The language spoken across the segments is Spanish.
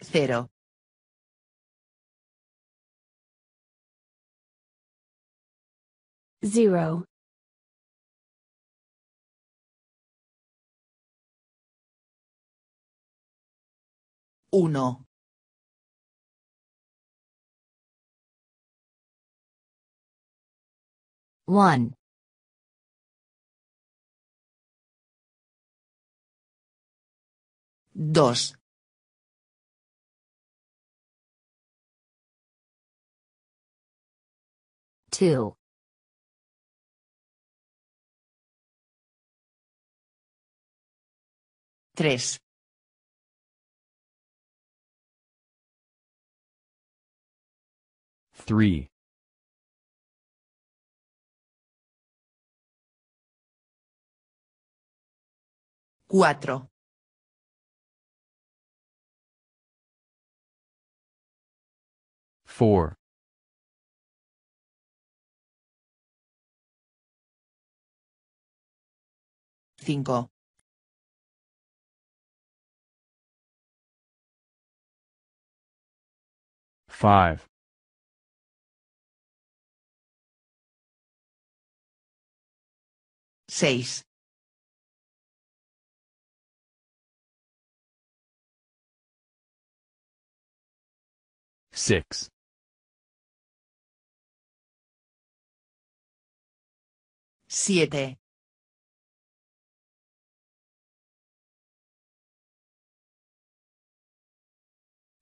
Cero. Zero. Uno. Dos. 2. Three. Four. cinco Five. Seis. Six. Siete.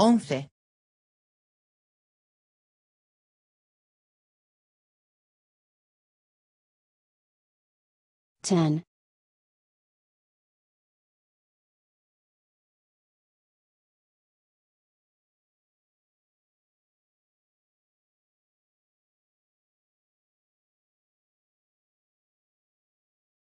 Once. Ten.